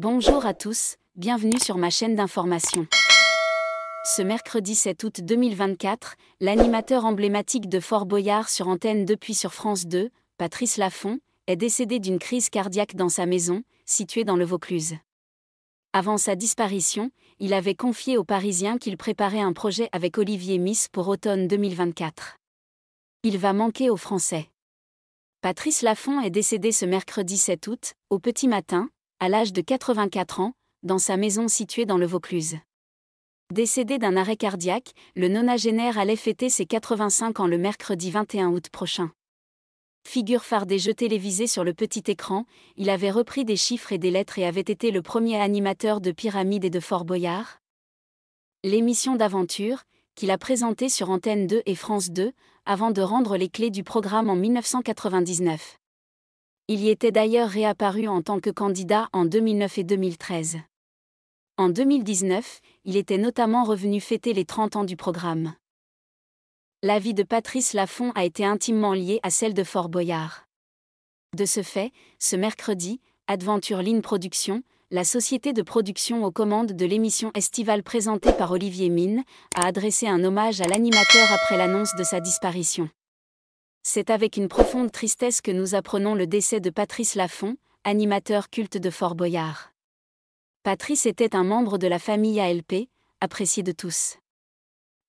Bonjour à tous, bienvenue sur ma chaîne d'information. Ce mercredi 7 août 2024, l'animateur emblématique de Fort Boyard sur antenne depuis sur France 2, Patrice Laffont, est décédé d'une crise cardiaque dans sa maison, située dans le Vaucluse. Avant sa disparition, il avait confié aux Parisiens qu'il préparait un projet avec Olivier Miss pour automne 2024. Il va manquer aux Français. Patrice Laffont est décédé ce mercredi 7 août, au petit matin, à l'âge de 84 ans, dans sa maison située dans le Vaucluse. Décédé d'un arrêt cardiaque, le nonagénaire allait fêter ses 85 ans le mercredi 21 août prochain. Figure phare des jeux télévisés sur le petit écran, il avait repris des chiffres et des lettres et avait été le premier animateur de Pyramide et de Fort Boyard. L'émission d'aventure, qu'il a présentée sur Antenne 2 et France 2, avant de rendre les clés du programme en 1999. Il y était d'ailleurs réapparu en tant que candidat en 2009 et 2013. En 2019, il était notamment revenu fêter les 30 ans du programme. La vie de Patrice Laffont a été intimement liée à celle de Fort Boyard. De ce fait, ce mercredi, Adventure Line Production, la société de production aux commandes de l'émission estivale présentée par Olivier Mine, a adressé un hommage à l'animateur après l'annonce de sa disparition c'est avec une profonde tristesse que nous apprenons le décès de Patrice Laffont, animateur culte de Fort Boyard. Patrice était un membre de la famille ALP, apprécié de tous.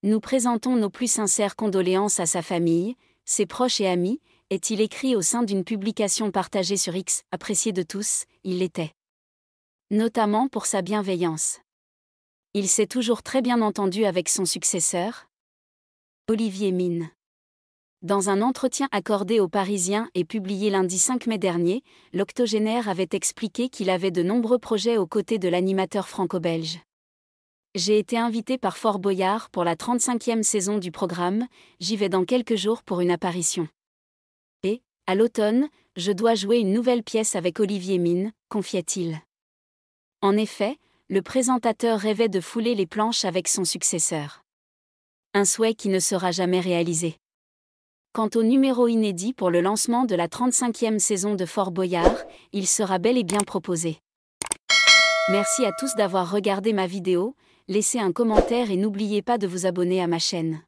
Nous présentons nos plus sincères condoléances à sa famille, ses proches et amis, est-il écrit au sein d'une publication partagée sur X, apprécié de tous, il l'était. Notamment pour sa bienveillance. Il s'est toujours très bien entendu avec son successeur, Olivier Mine. Dans un entretien accordé aux Parisiens et publié lundi 5 mai dernier, l'octogénaire avait expliqué qu'il avait de nombreux projets aux côtés de l'animateur franco-belge. J'ai été invité par Fort Boyard pour la 35e saison du programme, j'y vais dans quelques jours pour une apparition. Et, à l'automne, je dois jouer une nouvelle pièce avec Olivier Mine, », t il En effet, le présentateur rêvait de fouler les planches avec son successeur. Un souhait qui ne sera jamais réalisé. Quant au numéro inédit pour le lancement de la 35e saison de Fort Boyard, il sera bel et bien proposé. Merci à tous d'avoir regardé ma vidéo, laissez un commentaire et n'oubliez pas de vous abonner à ma chaîne.